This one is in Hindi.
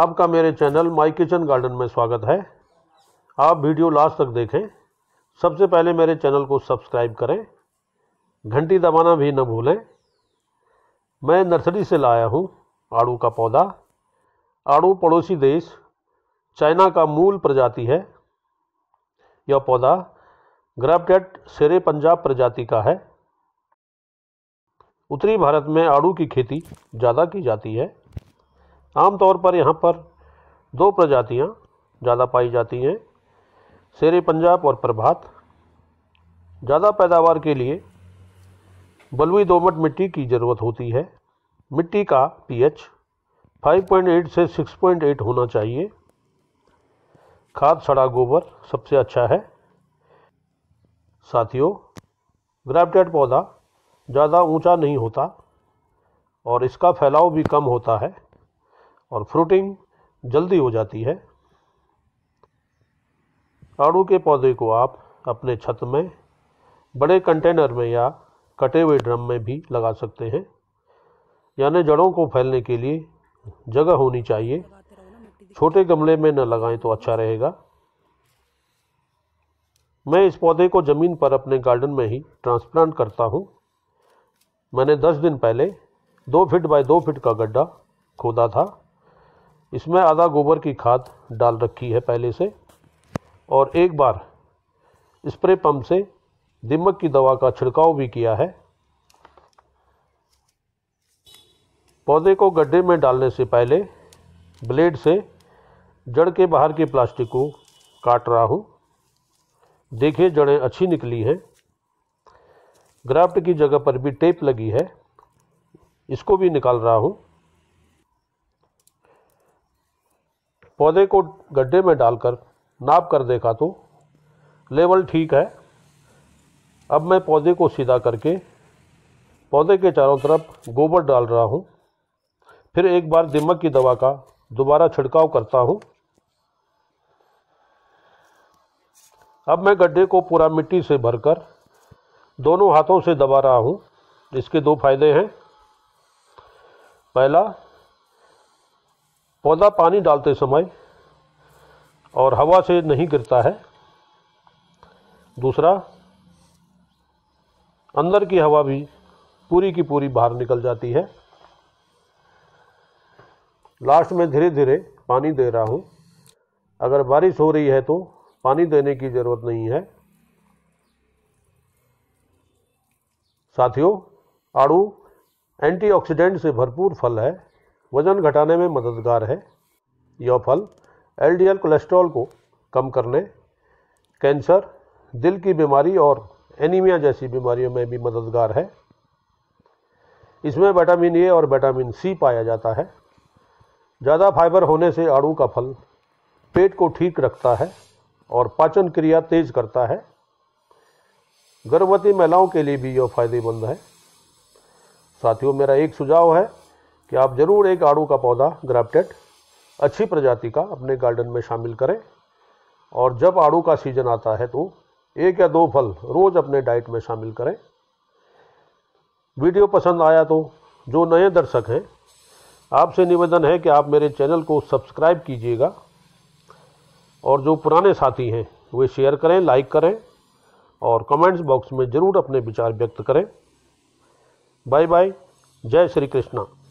आपका मेरे चैनल माई किचन गार्डन में स्वागत है आप वीडियो लास्ट तक देखें सबसे पहले मेरे चैनल को सब्सक्राइब करें घंटी दबाना भी न भूलें मैं नर्सरी से लाया हूँ आड़ू का पौधा आड़ू पड़ोसी देश चाइना का मूल प्रजाति है यह पौधा ग्रैपटेट शेरे पंजाब प्रजाति का है उत्तरी भारत में आड़ू की खेती ज़्यादा की जाती है आमतौर पर यहाँ पर दो प्रजातियाँ ज़्यादा पाई जाती हैं शेर पंजाब और प्रभात ज़्यादा पैदावार के लिए बलुई दोमट मिट्टी की ज़रूरत होती है मिट्टी का पीएच 5.8 से 6.8 होना चाहिए खाद सड़ा गोबर सबसे अच्छा है साथियों ग्राफ्टेड पौधा ज़्यादा ऊंचा नहीं होता और इसका फैलाव भी कम होता है और फ्रूटिंग जल्दी हो जाती है आड़ू के पौधे को आप अपने छत में बड़े कंटेनर में या कटे हुए ड्रम में भी लगा सकते हैं यानी जड़ों को फैलने के लिए जगह होनी चाहिए छोटे गमले में न लगाएं तो अच्छा रहेगा मैं इस पौधे को ज़मीन पर अपने गार्डन में ही ट्रांसप्लांट करता हूँ मैंने दस दिन पहले दो फिट बाय दो फिट का गड्ढा खोदा था इसमें आधा गोबर की खाद डाल रखी है पहले से और एक बार स्प्रे पंप से दिमक की दवा का छिड़काव भी किया है पौधे को गड्ढे में डालने से पहले ब्लेड से जड़ के बाहर के प्लास्टिक को काट रहा हूँ देखिए जड़ें अच्छी निकली हैं ग्राफ्ट की जगह पर भी टेप लगी है इसको भी निकाल रहा हूँ पौधे को गड्ढे में डालकर नाप कर देखा तो लेवल ठीक है अब मैं पौधे को सीधा करके पौधे के चारों तरफ गोबर डाल रहा हूँ फिर एक बार दिमक की दवा का दोबारा छिड़काव करता हूँ अब मैं गड्ढे को पूरा मिट्टी से भरकर दोनों हाथों से दबा रहा हूँ इसके दो फायदे हैं पहला पौधा पानी डालते समय और हवा से नहीं गिरता है दूसरा अंदर की हवा भी पूरी की पूरी बाहर निकल जाती है लास्ट में धीरे धीरे पानी दे रहा हूँ अगर बारिश हो रही है तो पानी देने की ज़रूरत नहीं है साथियों आड़ू एंटीऑक्सीडेंट से भरपूर फल है वजन घटाने में मददगार है यह फल एलडीएल कोलेस्ट्रॉल को कम करने कैंसर दिल की बीमारी और एनीमिया जैसी बीमारियों में भी मददगार है इसमें विटामिन ए और विटामिन सी पाया जाता है ज़्यादा फाइबर होने से आड़ू का फल पेट को ठीक रखता है और पाचन क्रिया तेज करता है गर्भवती महिलाओं के लिए भी यह फायदेमंद है साथियों मेरा एक सुझाव है कि आप ज़रूर एक आड़ू का पौधा ग्राफ्टेड अच्छी प्रजाति का अपने गार्डन में शामिल करें और जब आड़ू का सीज़न आता है तो एक या दो फल रोज़ अपने डाइट में शामिल करें वीडियो पसंद आया तो जो नए दर्शक हैं आपसे निवेदन है कि आप मेरे चैनल को सब्सक्राइब कीजिएगा और जो पुराने साथी हैं वे शेयर करें लाइक करें और कमेंट्स बॉक्स में ज़रूर अपने विचार व्यक्त करें बाय बाय जय श्री कृष्णा